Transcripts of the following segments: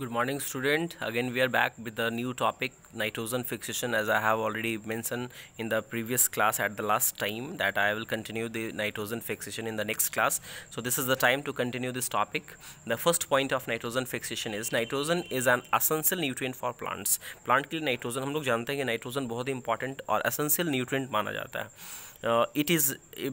Good morning student again we are back with the new topic nitrogen fixation as I have already mention in the previous class at the last time that I will continue the nitrogen fixation in the next class so this is the time to continue this topic the first point of nitrogen fixation is nitrogen is an essential nutrient for plants plant के लिए nitrogen हम लोग जानते हैं कि nitrogen बहुत ही important और essential न्यूट्रिय माना जाता है it is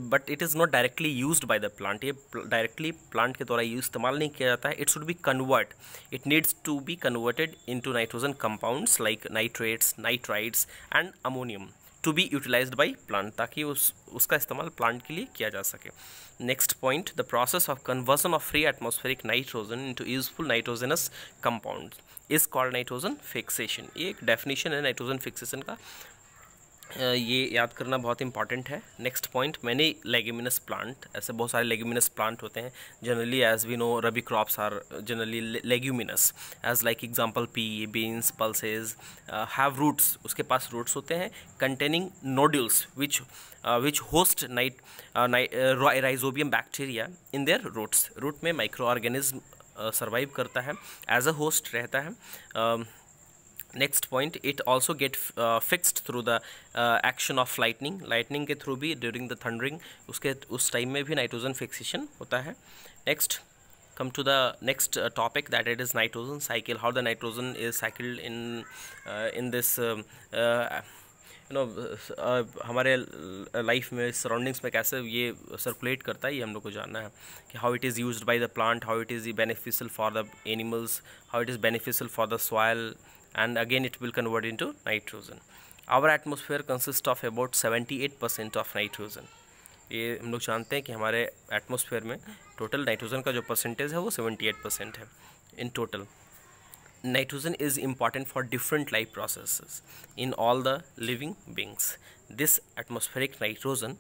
but it is not directly use by the plant ये डायरेक्टली प्लांट के द्वारा यूज इस्तेमाल नहीं किया जाता है it should be convert it needs to be converted into nitrogen compounds like nitrates nitrides and ammonium to be utilise by plant ताकि उस उसका इस्तेमाल प्लांट के लिए किया जा सके next point the process of conversion of free atmospheric nitrogen into useful nitrogenous compound is called nitrogen fixation ये एक डेफिनेशन है नाइट्रोजन फिक्सेशन का ये याद करना बहुत इंपॉर्टेंट है next point many leguminous plant ऐसे बहुत सारे लेगिमिनस प्लांट होते हैं generally as we know rabi crops are generally leguminous as like example pea beans pulses have roots उसके पास रूट्स होते हैं containing nodules which which host नाइट rhizobium bacteria in their roots root में माइक्रो ऑर्गेनिज्म सर्वाइव करता है as a host रहता है uh, next point it also get fixed through the action of lightning lightning के through भी during the thundering उसके उस टाइम में भी नाइट्रोजन फिक्सेशन होता है next come to the next topic that it is nitrogen cycle how the nitrogen is cycle in in this you know हमारे life uh, में सराउंडिंग्स में कैसे ये सर्कुलेट करता है ये हम लोग को जानना है कि how it is use by the plant how it is beneficial for the animals how it is beneficial for the soil and again it will convert into nitrogen our atmosphere consist of about 78 percent of nitrogen ये हम लोग जानते हैं कि हमारे atmosphere में total nitrogen का जो परसेंटेज है वो 78 परसेंट है in total nitrogen is important for different life process in all the living beings this atmospheric nitrogen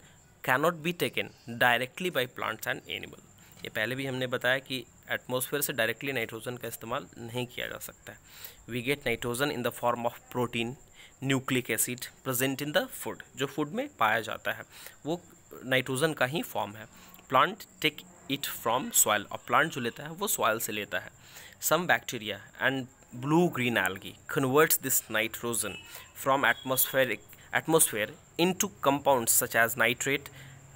cannot be taken directly by plants and animal ये पहले भी हमने बताया कि एटमॉस्फेयर से डायरेक्टली नाइट्रोजन का इस्तेमाल नहीं किया जा सकता है we get nitrogen in the form of protein nucleic acid present in the food जो फूड में पाया जाता है वो नाइट्रोजन का ही फॉर्म है plant take it from soil और प्लांट जो लेता है वो सॉयल से लेता है some bacteria and blue green algae converts this nitrogen from atmosphere into compound such as nitrate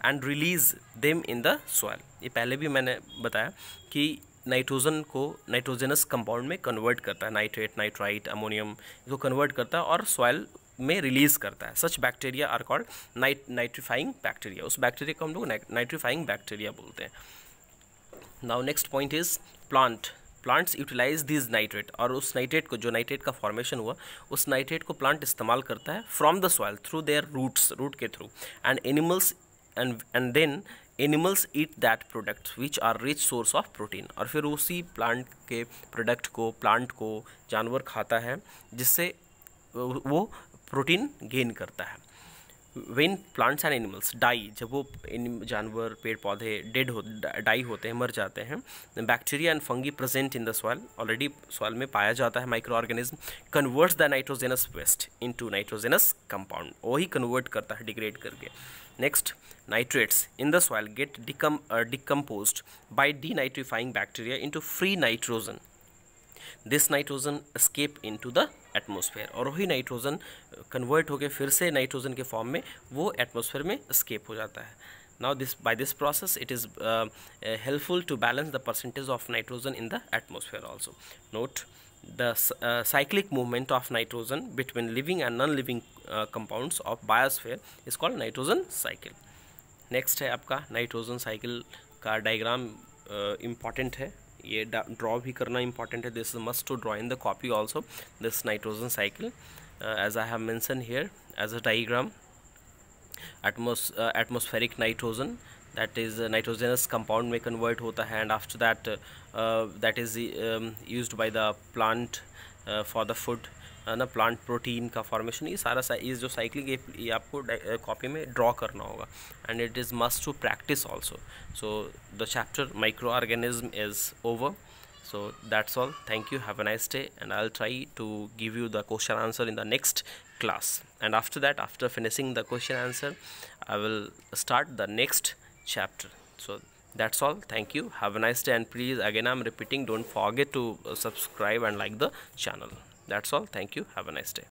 and release them in the soil ये पहले भी मैंने बताया कि नाइट्रोजन को नाइट्रोजनस कंपाउंड में कन्वर्ट करता है नाइट्रेट नाइट्राइट अमोनियम इसको कन्वर्ट करता है और सॉयल में रिलीज़ करता है सच बैक्टीरिया आर कॉल्ड नाइट नाइट्रीफाइंग बैक्टीरिया उस बैक्टीरिया को हम लोग नाइट्रीफाइंग बैक्टीरिया बोलते हैं now next point is plant plants utilise this nitrate और उस नाइट्रेट को जो नाइट्रेट का फॉर्मेशन हुआ उस नाइट्रेट को प्लांट इस्तेमाल करता है from the soil through their roots root के through and animals and and then animals eat that product which are rich source of protein और फिर उसी प्लांट के प्रोडक्ट को प्लांट को जानवर खाता है जिससे वो प्रोटीन गेन करता है when plants and animals die जब वो जानवर पेड़ पौधे डेड हो डाई होते हैं मर जाते हैं bacteria and fungi present in the soil already soil में पाया जाता है micro organism converts the nitrogenous waste into nitrogenous compound वही कन्वर्ट करता है डिग्रेड करके Next, nitrates in the soil get decom uh, decomposed by denitrifying bacteria into free nitrogen. this nitrogen escape into the atmosphere और वही nitrogen convert होकर फिर से nitrogen के form में वो atmosphere में escape हो जाता है now this by this process it is uh, uh, helpful to balance the percentage of nitrogen in the atmosphere also note the uh, cyclic movement of nitrogen between living and non-living uh, compounds of biosphere is called nitrogen cycle next है आपका nitrogen cycle का diagram important uh, है ये draw भी करना important है this is must to draw in the copy also this nitrogen cycle as I have mentioned here as a diagram atmospheric nitrogen that is a uh, nitrogenous compound may convert hota hai and after that uh, uh that is um, used by the plant uh, for the food and the plant protein formation. ये सारा is इस जो cycling ये आपको copy में draw करना होगा and it is must to practice also so the chapter micro so that's all thank you have a nice day and i'll try to give you the question answer in the next class and after that after finishing the question answer i will start the next chapter so that's all thank you have a nice day and please again i'm repeating don't forget to uh, subscribe and like the channel that's all thank you have a nice day